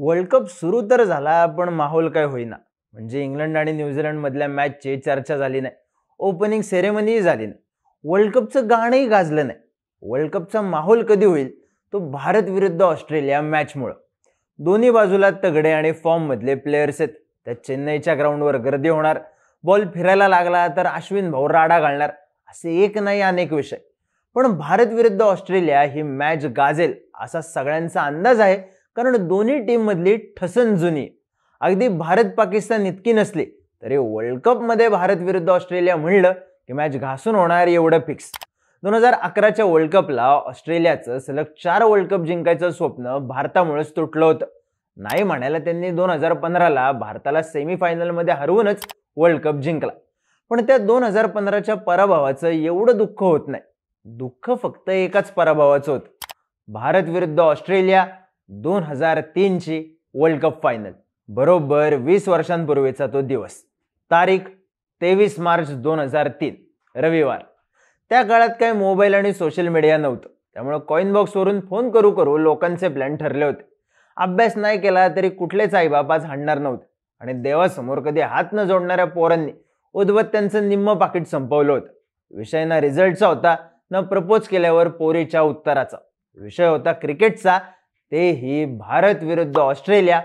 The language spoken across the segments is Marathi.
वर्ल्ड कप सुरू तर झाला पण माहोल काय होईना म्हणजे इंग्लंड आणि न्यूझीलंडमधल्या मॅचची चर्चा झाली नाही ओपनिंग सेरेमनीही झाली नाही वर्ल्ड कपचं गाणंही गाजलं नाही वर्ल्ड कपचा माहोल कधी होईल तो भारत विरुद्ध ऑस्ट्रेलिया मॅचमुळं दोन्ही बाजूला तगडे आणि फॉर्ममधले प्लेयर्स आहेत त्या चेन्नईच्या ग्राउंडवर गर्दी होणार बॉल फिरायला लागला तर अश्विन भाऊ राडा घालणार असे एक नाही अनेक विषय पण भारत विरुद्ध ऑस्ट्रेलिया ही मॅच गाजेल असा सगळ्यांचा अंदाज आहे कारण दोन्ही टीममधली ठसन जुनी अगदी भारत पाकिस्तान इतकी नसली तरी वर्ल्ड कपमध्ये भारत विरुद्ध ऑस्ट्रेलिया म्हणलं की मॅच घासून होणार एवढं फिक्स दोन हजार अकराच्या वर्ल्ड कपला ऑस्ट्रेलियाचं सलग चार वर्ल्ड कप जिंकायचं स्वप्न भारतामुळेच तुटलं होतं नाही म्हणायला त्यांनी दोन हजार पंधराला भारताला सेमीफायनलमध्ये हरवूनच वर्ल्ड कप जिंकला पण त्या दोन हजार पंधराच्या पराभवाचं एवढं दुःख होत नाही दुःख फक्त एकाच पराभवाचं होतं भारत विरुद्ध ऑस्ट्रेलिया दोन हजार तीनची वर्ल्ड कप फायनल बरोबर वीस वर्षांपूर्वीचा तो दिवस तारीख तेवीस मार्च दोन हजार तीन रविवार त्या काळात काही मोबाईल आणि सोशल मीडिया नव्हतं त्यामुळे कॉईन बॉक्सवरून फोन करू करू लोकांचे प्लॅन ठरले होते अभ्यास नाही केला तरी कुठलेच आईबाप आज हाणणार नव्हते आणि देवासमोर कधी हात न जोडणाऱ्या पोरांनी उद्वत त्यांचं निम्म पाकिट संपवलं होतं विषय ना रिझल्टचा होता न प्रपोज केल्यावर पोरीच्या उत्तराचा विषय होता क्रिकेटचा तेही भारत विरुद्ध ऑस्ट्रेलिया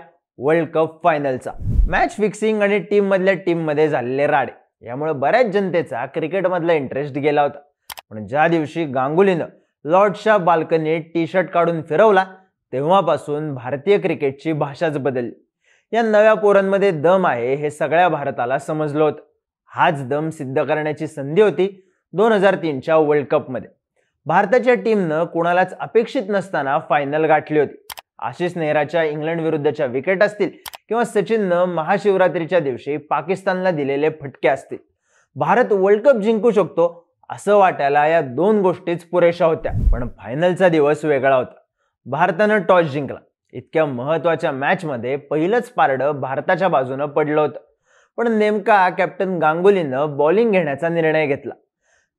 वर्ल्ड कप फायनलचा मॅच फिक्सिंग आणि टीम मधल्या टीम मध्ये झालेले राडे यामुळे बऱ्याच जनतेचा क्रिकेटमधला इंटरेस्ट गेला होता पण ज्या दिवशी गांगुलीनं लॉर्डच्या बाल्कनीत टी शर्ट काढून फिरवला तेव्हापासून भारतीय क्रिकेटची भाषाच बदलली या नव्या पोरांमध्ये दम आहे हे सगळ्या भारताला समजलं होतं हाच दम सिद्ध करण्याची संधी होती दोन हजार तीनच्या वर्ल्ड कपमध्ये भारताच्या टीमनं कोणालाच अपेक्षित नसताना फायनल गाठली होती आशिष नेहराच्या इंग्लंड विरुद्धच्या विकेट असतील किंवा सचिननं महाशिवरात्रीच्या दिवशी पाकिस्तानला दिलेले फटके असतील भारत वर्ल्ड कप जिंकू शकतो असं वाटायला या दोन गोष्टीच पुरेशा होत्या पण फायनलचा दिवस वेगळा होता भारतानं टॉस जिंकला इतक्या महत्वाच्या मॅचमध्ये पहिलंच पारड भारताच्या बाजूनं पडलं होतं पण नेमका कॅप्टन गांगुलीनं बॉलिंग घेण्याचा निर्णय घेतला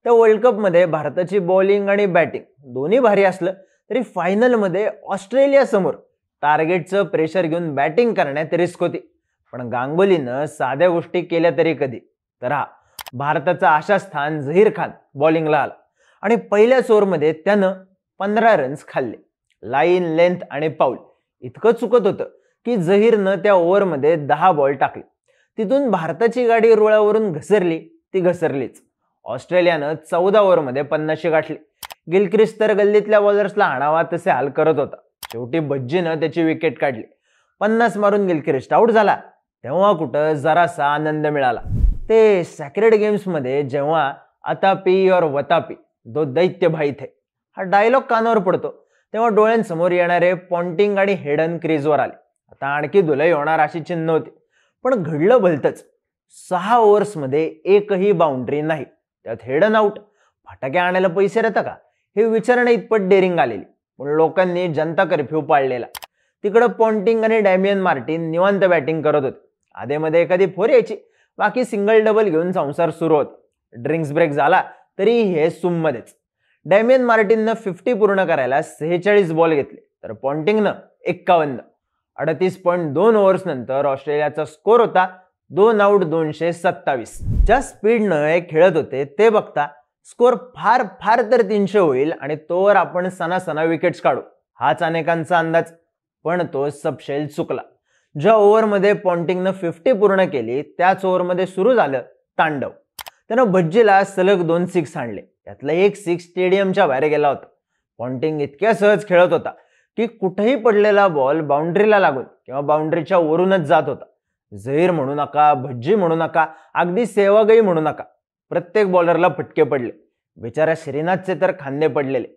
त्या वर्ल्ड कपमध्ये भारताची बॉलिंग आणि बॅटिंग दोन्ही भारी असलं तरी फायनलमध्ये ऑस्ट्रेलियासमोर टार्गेटचं प्रेशर घेऊन बॅटिंग करण्यात रिस्क होती पण गांगुलीनं साध्या गोष्टी केल्या तरी कधी तर हा भारताचा आशा स्थान झहीर खान बॉलिंगला आला आणि पहिल्याच ओव्हरमध्ये त्यानं पंधरा रन्स खाल्ले लाईन लेंथ आणि पाऊल इतकं चुकत होतं की जहीरनं त्या ओव्हरमध्ये दहा बॉल टाकले तिथून भारताची गाडी रुळावरून घसरली ती घसरलीच ऑस्ट्रेलियानं चौदा ओव्हरमध्ये पन्नासशे गाठली गिलक्रिस्ट तर गल्लीतल्या बॉलर्सला आणावा तसे हाल करत होता शेवटी बज्जीनं त्याची विकेट काढली पन्नास मारून गिलक्रिस्ट आऊट झाला तेव्हा कुठं जरासा आनंद मिळाला ते सॅक्रेड गेम्समध्ये जेव्हा पी और वतापी दो दैत्य भाई थे हा डायलॉग कानावर पडतो तेव्हा डोळ्यांसमोर येणारे पॉन्टिंग आणि हेडन क्रीजवर आले आता आणखी धुलई होणार अशी चिन्ह होती पण घडलं भलतंच सहा ओव्हर्समध्ये एकही बाउंड्री नाही त्यात हेड आउट आऊट फटाक्या आणायला पैसे रहता का हे विचारणं इतपत डेअरिंग आलेली पण लोकांनी जनता कर्फ्यू पाळलेला तिकडं पॉन्टिंग आणि डॅमियन मार्टिन निवांत बॅटिंग करत होते आधेमध्ये एखादी फोर यायची बाकी सिंगल डबल घेऊन संसार सुरू होत ड्रिंक्स ब्रेक झाला तरी हे सुममध्येच डॅमियन मार्टिननं फिफ्टी पूर्ण करायला सेहेचाळीस बॉल घेतले तर पॉन्टिंगनं एक्कावन्न अडतीस पॉइंट दोन ओव्हर्स नंतर ऑस्ट्रेलियाचा स्कोर होता दोन आऊट दोनशे सत्तावीस ज्या स्पीडनं हे खेळत होते ते बघता स्कोअर फार फार तर तीनशे होईल आणि तोवर आपण सणासना विकेट्स काढू हाच अनेकांचा अंदाज पण तो सबशेल चुकला ज्या ओव्हरमध्ये पॉन्टिंगनं फिफ्टी पूर्ण केली त्याच ओव्हरमध्ये सुरू झालं तांडव त्यानं भज्जीला सलग दोन सिक्स आणले त्यातला एक सिक्स स्टेडियमच्या बाहेर गेला होता पॉन्टिंग इतक्या सहज खेळत होता की कुठेही पडलेला बॉल बाउंड्रीला लागून किंवा बाउंड्रीच्या वरूनच जात होता झैर म्हणू नका भज्जी म्हणू नका अगदी सेवागई म्हणू नका प्रत्येक बॉलरला फटके पडले बिचारा श्रीनाथचे तर खांदे पडलेले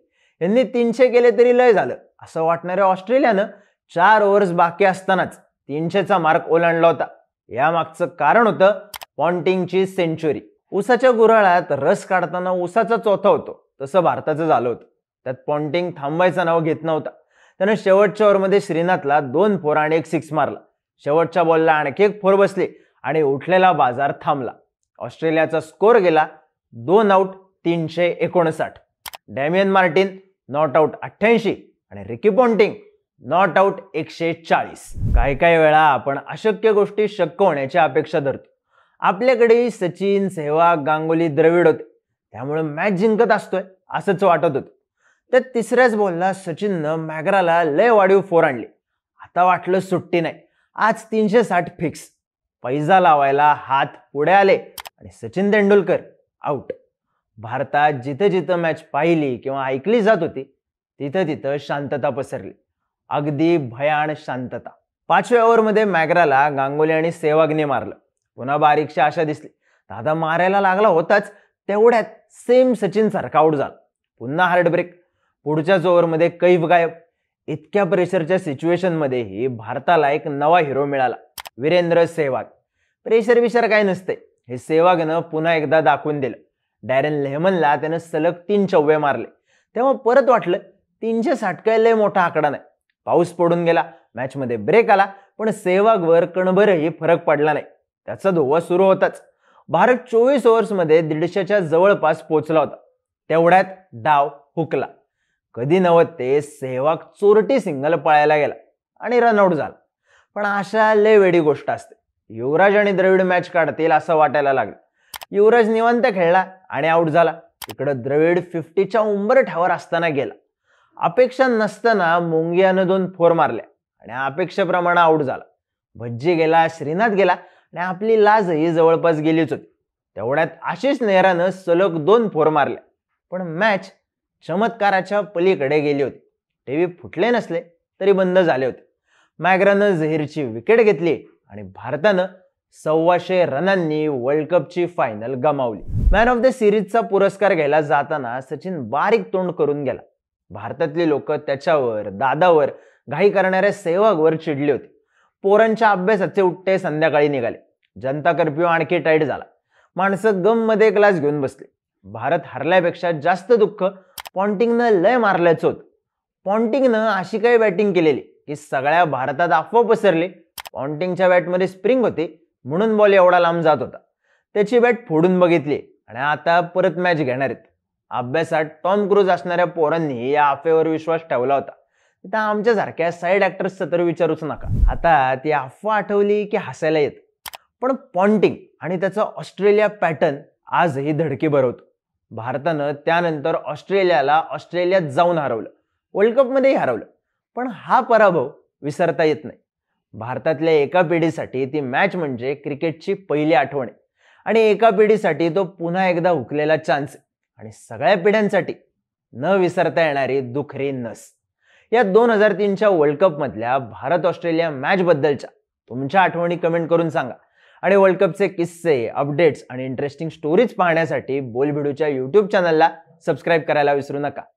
यांनी तीनशे केले तरी लय झालं असं वाटणाऱ्या ऑस्ट्रेलियानं चार ओव्हर्स बाकी असतानाच तीनशेचा मार्क ओलांडला होता यामागचं कारण होतं पॉन्टिंगची सेंच्युरी उसाच्या गुराळ्यात रस काढताना उसाचा चौथा होतो तसं भारताचं झालं होतं त्यात पॉन्टिंग थांबायचं नाव घेत नव्हता त्यानं शेवटच्या ओव्हरमध्ये श्रीनाथला दोन फोर आणि एक सिक्स मारला शेवटच्या बॉलला आणखी एक फोर बसली आणि उठलेला बाजार थांबला ऑस्ट्रेलियाचा स्कोर गेला दोन आऊट तीनशे एकोणसाठ डॅमियन मार्टिन नॉट आऊट अठ्ठ्याऐंशी आणि रिकी पॉन्टिंग नॉट आऊट एकशे चाळीस काही काही वेळा आपण अशक्य गोष्टी शक्य होण्याची अपेक्षा धरतो आपल्याकडे सचिन सेहवाग गांगुली द्रविड होते त्यामुळे मॅच जिंकत असतोय असंच वाटत होतं तर तिसऱ्याच बॉलला सचिननं मॅग्राला लय वाढीव फोर आणली आता वाटलं सुट्टी नाही आज तीनशे साठ फिक्स पैजा लावायला हात पुढे आले आणि सचिन तेंडुलकर आउट भारतात जिथं जिथं मॅच पाहिली किंवा ऐकली जात होती तिथं तिथं शांतता पसरली अगदी भयान शांतता पाचव्या ओव्हरमध्ये मॅग्राला गांगुली आणि सेवागने मारलं पुन्हा बारीकशी आशा दिसली दादा मारायला लागला होताच तेवढ्यात सेम सचिन सारखा आउट झाला पुन्हा ब्रेक पुढच्याच ओव्हरमध्ये कैफ गायब इतक्या प्रेशरच्या सिच्युएशन मध्येही भारताला एक नवा हिरो मिळाला वीरेंद्र सेहवाग प्रेशर विचार काय नसते हे सेहवागनं पुन्हा एकदा दाखवून दिलं डॅरेन लेहमनला त्यानं सलग तीन चौवे मारले तेव्हा परत वाटलं तीनशे साठ लय मोठा आकडा नाही पाऊस पडून गेला मॅचमध्ये ब्रेक आला पण सेहवागवर कणभरही फरक पडला नाही त्याचा धोवा सुरू होताच भारत चोवीस ओव्हर्समध्ये दीडशेच्या जवळपास पोचला होता तेवढ्यात डाव हुकला कधी नव्हत ते सेहवाग चोरटी सिंगल पळायला गेला आणि रनआउट झाला पण अशा लय वेडी गोष्ट असते युवराज आणि द्रविड मॅच काढतील असं वाटायला लागलं युवराज निवंत खेळला आणि आऊट झाला इकडं द्रविड फिफ्टीच्या उंबरठ्यावर असताना गेला अपेक्षा नसताना मुंगियानं दोन फोर मारल्या आणि अपेक्षेप्रमाणे आऊट झाला भज्जी गेला श्रीनाथ गेला आणि आपली लाजही जवळपास गेलीच होती तेवढ्यात आशिष नेहरानं सलग दोन फोर मारल्या पण मॅच चमत्काराच्या पलीकडे गेली होती टीव्ही फुटले नसले तरी बंद झाले होते मॅग्रानं झहीरची विकेट घेतली आणि भारतानं सव्वाशे रनांनी वर्ल्ड कपची फायनल गमावली मॅन ऑफ द सिरीजचा पुरस्कार घ्यायला जाताना सचिन बारीक तोंड करून गेला भारतातली लोक त्याच्यावर दादावर घाई करणाऱ्या सेवकवर चिडली होती पोरांच्या अभ्यासाचे उठ्ठे संध्याकाळी निघाले जनता कर्फ्यू आणखी टाईट झाला माणसं गम मध्ये ग्लास घेऊन बसले भारत हरल्यापेक्षा जास्त दुःख पॉन्टिंगनं लय मारल्याच होत पॉन्टिंगनं अशी काही बॅटिंग केलेली की सगळ्या भारतात अफवा पसरली पॉन्टिंगच्या बॅटमध्ये स्प्रिंग होती म्हणून बॉल एवढा लांब जात होता त्याची बॅट फोडून बघितली आणि आता परत मॅच घेणार आहेत अभ्यासात टॉम क्रूज असणाऱ्या पोरांनी या अफेवर विश्वास ठेवला होता आता आमच्यासारख्या साईड ॲक्टर्सचा तर विचारूच नका आता ती अफवा आठवली की हसायला येत पण पॉन्टिंग आणि त्याचा ऑस्ट्रेलिया पॅटर्न आजही धडकी भरवतो भारतानं त्यानंतर ऑस्ट्रेलियाला ऑस्ट्रेलियात जाऊन हरवलं वर्ल्ड कपमध्येही हरवलं पण हा पराभव विसरता येत नाही भारतातल्या एका पिढीसाठी ती मॅच म्हणजे क्रिकेटची पहिली आठवण आहे आणि एका पिढीसाठी तो पुन्हा एकदा हुकलेला चान्स आणि सगळ्या पिढ्यांसाठी न विसरता येणारी दुखरी नस या दोन हजार तीनच्या वर्ल्ड कपमधल्या भारत ऑस्ट्रेलिया मॅच बद्दलच्या तुमच्या आठवणी कमेंट करून सांगा आणि वर्ल्ड कपचे किस्से अपडेट्स आणि इंटरेस्टिंग स्टोरीज पाहण्यासाठी बोलबिडूच्या यूट्यूब चॅनलला सबस्क्राईब करायला विसरू नका